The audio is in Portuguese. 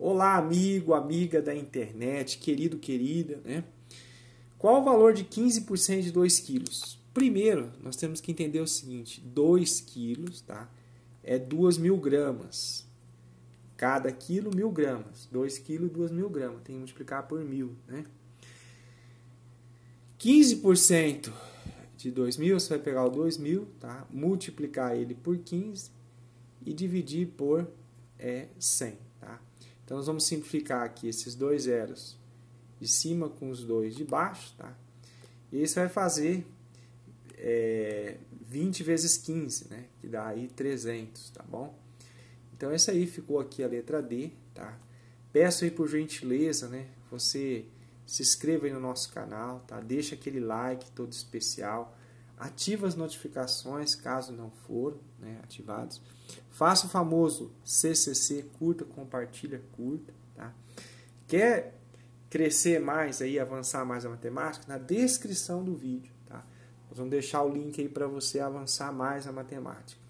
Olá, amigo, amiga da internet, querido, querida, né? Qual o valor de 15% de 2 quilos? Primeiro, nós temos que entender o seguinte: 2 quilos tá? é 2 mil gramas. Cada quilo, mil gramas. 2 quilos, 2 mil gramas. Tem que multiplicar por mil. Né? 15% de 2 mil, você vai pegar o 2 mil, tá? multiplicar ele por 15 e dividir por é, 100. Então, nós vamos simplificar aqui esses dois zeros de cima com os dois de baixo, tá? E isso vai fazer é, 20 vezes 15, né? Que dá aí 300, tá bom? Então, essa aí ficou aqui a letra D, tá? Peço aí por gentileza, né? Você se inscreva aí no nosso canal, tá? Deixa aquele like todo especial Ativa as notificações caso não foram né, ativados. Faça o famoso CCC, curta, compartilha, curta. Tá? Quer crescer mais aí, avançar mais a matemática? Na descrição do vídeo, tá? Nós vamos deixar o link aí para você avançar mais a matemática.